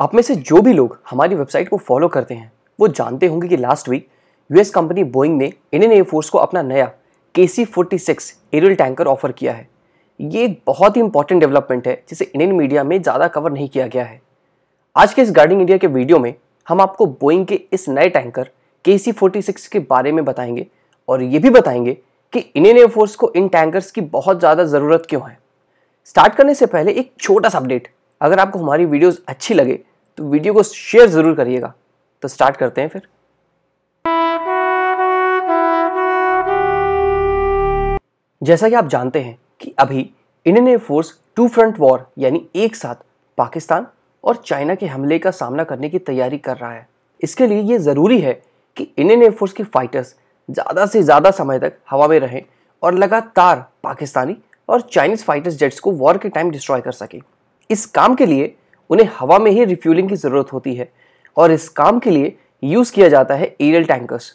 आप में से जो भी लोग हमारी वेबसाइट को फॉलो करते हैं वो जानते होंगे कि last week US company Boeing ने इंडियन एयरफोर्स को अपना नया K C forty six aerial tanker offer किया है ये एक बहुत ही इंपॉर्टेंट डेवलपमेंट है जिसे इंडियन मीडिया में ज़्यादा कवर नहीं किया गया है आज के इस गार्डिंग इंडिया के वीडियो में हम आपको बोइंग के इस नए टैंकर के सी फोर्टी सिक्स के बारे में बताएंगे और ये भी बताएंगे कि इंडियन एयरफोर्स को इन टैंकर्स की बहुत ज़्यादा ज़रूरत क्यों है स्टार्ट करने से पहले एक छोटा सा अपडेट अगर आपको हमारी वीडियोस अच्छी लगे तो वीडियो को शेयर ज़रूर करिएगा तो स्टार्ट करते हैं फिर जैसा कि आप जानते हैं कि अभी Indian air force two front war यानी एक साथ पाकिस्तान और चाइना के हमले का सामना करने की तैयारी कर रहा है इसके लिए ये ज़रूरी है कि इंडियन एयरफोर्स के फाइटर्स ज़्यादा से ज़्यादा समय तक हवा में रहें और लगातार पाकिस्तानी और चाइनीज़ फाइटर्स जेट्स को वॉर के टाइम डिस्ट्रॉय कर सकें इस काम के लिए उन्हें हवा में ही रिफ्यूलिंग की ज़रूरत होती है और इस काम के लिए यूज़ किया जाता है एरियल टैंकर्स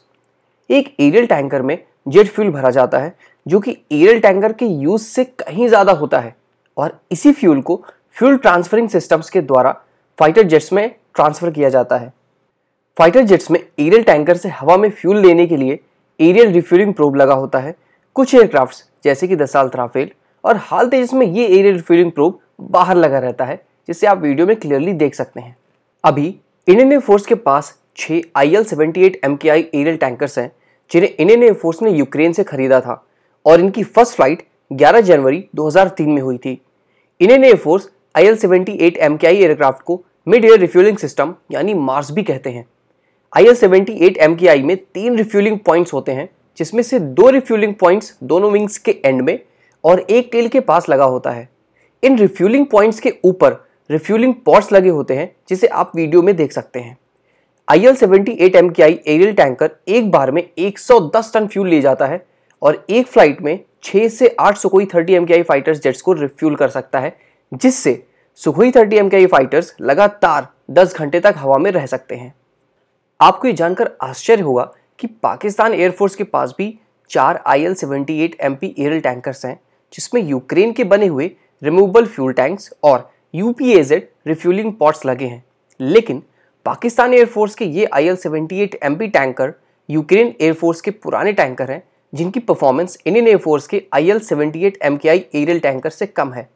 एक एरियल टैंकर में जेट फ्यूल भरा जाता है जो कि एरियल टैंकर के यूज़ से कहीं ज़्यादा होता है और इसी फ्यूल को फ्यूल ट्रांसफरिंग सिस्टम्स के द्वारा फाइटर जेट्स में ट्रांसफ़र किया जाता है फाइटर जेट्स में एरियल टैंकर से हवा में फ्यूल लेने के लिए एरियल रिफ्यूलिंग प्रोब लगा होता है कुछ एयरक्राफ्ट्स जैसे कि दसाल राफेल और हाल तेज में ये एरियल रिफ्यूलिंग प्रोब बाहर लगा रहता है जिसे आप वीडियो में क्लियरली देख सकते हैं अभी इंडियन एयरफोर्स के पास छः I L seventy eight M K I aerial tankers हैं जिन्हें इंडियन एयरफोर्स ने यूक्रेन से खरीदा था और इनकी फर्स्ट फ्लाइट 11 जनवरी 2003 में हुई थी Indian air force I L seventy eight M K I aircraft को मिड एयर रिफ्यूलिंग सिस्टम यानी मार्स भी कहते हैं I L seventy eight M K I में तीन रिफ्यूलिंग पॉइंट्स होते हैं जिसमें से दो रिफ्यूलिंग पॉइंट्स दोनों विंग्स के एंड में और एक टेल के पास लगा होता है इन रिफ्यूलिंग पॉइंट्स के ऊपर रिफ्यूलिंग पॉट्स लगे होते हैं जिसे आप वीडियो में देख सकते हैं I L seventy eight M K I aerial tanker एक बार में 110 टन फ्यूल ले जाता है और एक फ्लाइट में 6 से 8 Sukhoi 30 M K I fighters jets को रिफ्यूल कर सकता है जिससे Sukhoi 30 M K I fighters लगातार 10 घंटे तक हवा में रह सकते हैं आपको ये जानकर आश्चर्य होगा कि पाकिस्तान एयरफोर्स के पास भी चार I L seventy eight M P aerial tankers हैं जिसमें यूक्रेन के बने हुए रिमूवेबल फ्यूल टैंक्स और यू रिफ्यूलिंग पॉट्स लगे हैं लेकिन पाकिस्तान एयरफोर्स के ये I L seventy tanker Ukraine air force के पुराने टैंकर हैं जिनकी परफॉर्मेंस इंडियन एयरफोर्स के I L seventy eight aerial tanker से कम है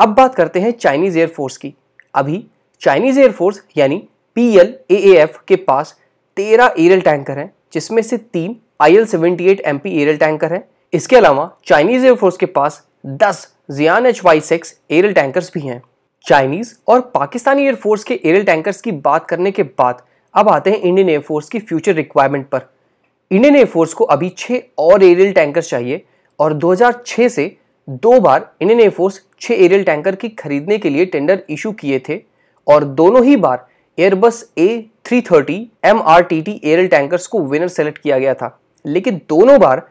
अब बात करते हैं चाइनीज़ एयरफोर्स की अभी चाइनीज़ एयरफोर्स यानी पी एल ए एफ के पास तेरह एरियल टैंकर हैं जिसमें से तीन I L seventy eight M P aerial tanker हैं इसके अलावा चाइनीज़ एयरफोर्स के पास दस Xian H Y six aerial tankers भी हैं चाइनीज़ और पाकिस्तानी एयरफोर्स के एयरल टैंकर्स की बात करने के बाद अब आते हैं इंडियन एयरफोर्स की फ्यूचर रिक्वायरमेंट पर इंडियन एयरफोर्स को अभी छः और एयरल टैंकर चाहिए और 2006 से दो बार इंडियन एयरफोर्स छः एयरल टैंकर की खरीदने के लिए टेंडर इशू किए थे और दोनों ही बार Airbus A three thirty M R T T aerial tankers को विनर सेलेक्ट किया गया था लेकिन दोनों बार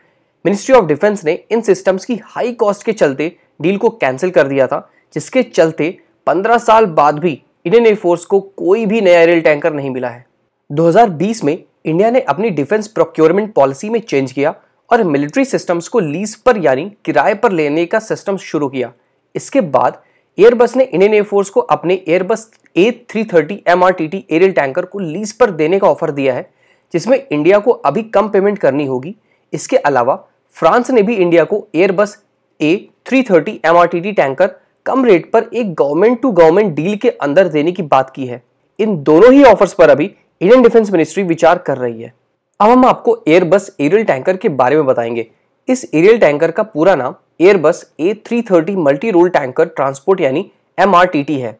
मिनिस्ट्री ऑफ डिफेंस ने इन सिस्टम्स की हाई कॉस्ट के चलते डील को कैंसिल कर दिया था जिसके चलते 15 साल बाद भी इंडियन एयरफोर्स को कोई भी नया रेल टैंकर नहीं मिला है 2020 में इंडिया ने अपनी डिफेंस प्रोक्योरमेंट पॉलिसी में चेंज किया और मिलिट्री सिस्टम्स को लीज पर यानी किराए पर लेने का सिस्टम शुरू किया इसके बाद एयरबस ने इंडियन एयरफोर्स को अपने Airbus A three thirty M R T T aerial tanker को लीज पर देने का ऑफर दिया है जिसमें इंडिया को अभी कम पेमेंट करनी होगी इसके अलावा फ्रांस ने भी इंडिया को एयरबस ए 330 एमआरटीटी टैंकर कम रेट पर एक गवर्नमेंट टू गवर्नमेंट डील के अंदर देने की बात की है इन दोनों ही ऑफर्स पर अभी इंडियन डिफेंस मिनिस्ट्री विचार कर रही है अब हम आपको एयरबस एरियल टैंकर के बारे में बताएंगे इस एरियल टैंकर का पूरा नाम Airbus A three thirty multi role tanker transport यानी एम है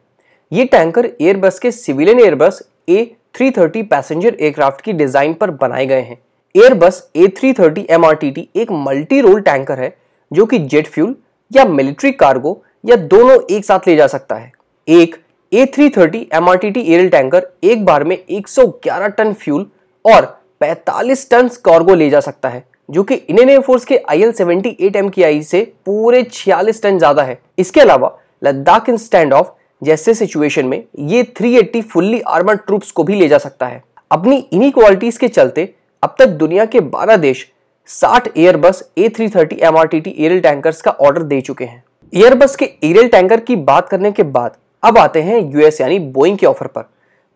ये टैंकर एयरबस के civilian Airbus A three thirty passenger aircraft की डिजाइन पर बनाए गए हैं Airbus A three thirty M एक मल्टी रोल टैंकर है जो कि जेट फ्यूल या मिलिट्री कार्गो या दोनों एक साथ ले जा सकता है एक A three thirty M R T T aerial tanker एक बार में 111 टन फ्यूल और 45 टन कार्गो ले जा सकता है जो कि इंडियन एयरफोर्स के I L seventy eight M की आई से पूरे 46 टन ज्यादा है इसके अलावा लद्दाख इन स्टैंड ऑफ जैसे सिचुएशन में ये 380 फुल्ली आर्मर ट्रूप्स को भी ले जा सकता है अपनी इनक्वालिटीज के चलते अब तक दुनिया के 12 देश साठ Airbus A three thirty M R T T aerial tanker का ऑर्डर दे चुके हैं एयरबस के एरियल टैंकर की बात करने के बाद अब आते हैं यूएस यानी बोइंग के ऑफर पर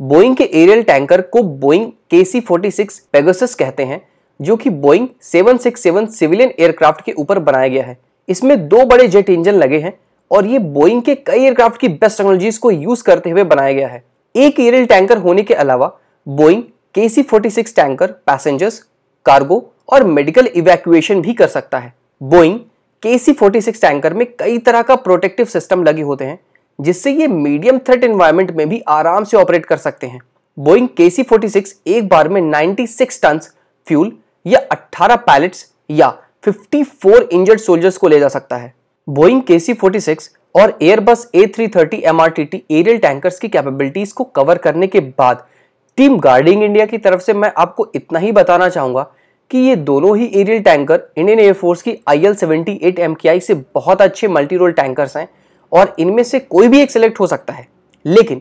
बोइंग के एरियल टैंकर को Boeing K C forty six पेगोसस कहते हैं जो कि बोइंग 767 सिविलियन एयरक्राफ्ट के ऊपर बनाया गया है इसमें दो बड़े जेट इंजन लगे हैं और ये बोइंग के कई एयरक्राफ्ट की बेस्ट टेक्नोलॉजीज को यूज करते हुए बनाया गया है एक एरियल टैंकर होने के अलावा Boeing K C forty six tanker passengers cargo और मेडिकल इवैक्यूएशन भी कर सकता है बोइंग के सी टैंकर में कई तरह का प्रोटेक्टिव सिस्टम लगे होते हैं जिससे ये मीडियम थ्रेट इन्वायरमेंट में भी आराम से ऑपरेट कर सकते हैं बोइंग के सी एक बार में 96 सिक्स टन फ्यूल या 18 पैलेट्स या 54 फोर इंजर्ड सोल्जर्स को ले जा सकता है बोइंग के सी और Airbus A three thirty M R T T aerial tankers की कैपेबिलिटीज को कवर करने के बाद टीम गार्डिंग इंडिया की तरफ से मैं आपको इतना ही बताना चाहूंगा कि ये दोनों ही एरियल टैंकर इंडियन एयरफोर्स की I L seventy eight M से बहुत अच्छे मल्टी रोल टैंकर्स हैं और इनमें से कोई भी एक सिलेक्ट हो सकता है लेकिन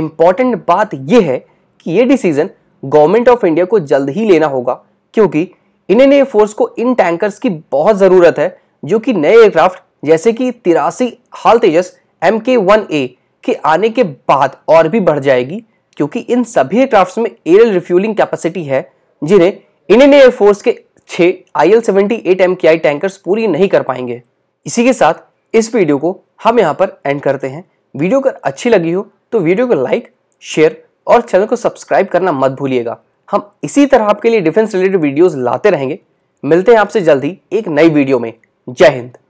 इंपॉर्टेंट बात यह है कि यह डिसीजन गवर्नमेंट ऑफ इंडिया को जल्द ही लेना होगा क्योंकि इंडियन एयरफोर्स को इन टैंकर्स की बहुत ज़रूरत है जो कि नए एयरक्राफ्ट जैसे कि तिरासी हाल तेजस एम के वन ए के आने के बाद और भी बढ़ जाएगी क्योंकि इन सभी एयरक्राफ्ट में एयर रिफ्यूलिंग कैपेसिटी है जिन्हें इंडियन एयरफोर्स के छह I L seventy eight M K I tankers पूरी नहीं कर पाएंगे इसी के साथ इस वीडियो को हम यहाँ पर एंड करते हैं वीडियो अगर अच्छी लगी हो तो वीडियो को लाइक शेयर और चैनल को सब्सक्राइब करना मत भूलिएगा हम इसी तरह आपके लिए डिफेंस रिलेटेड वीडियोस लाते रहेंगे मिलते हैं आपसे जल्दी एक नई वीडियो में जय हिंद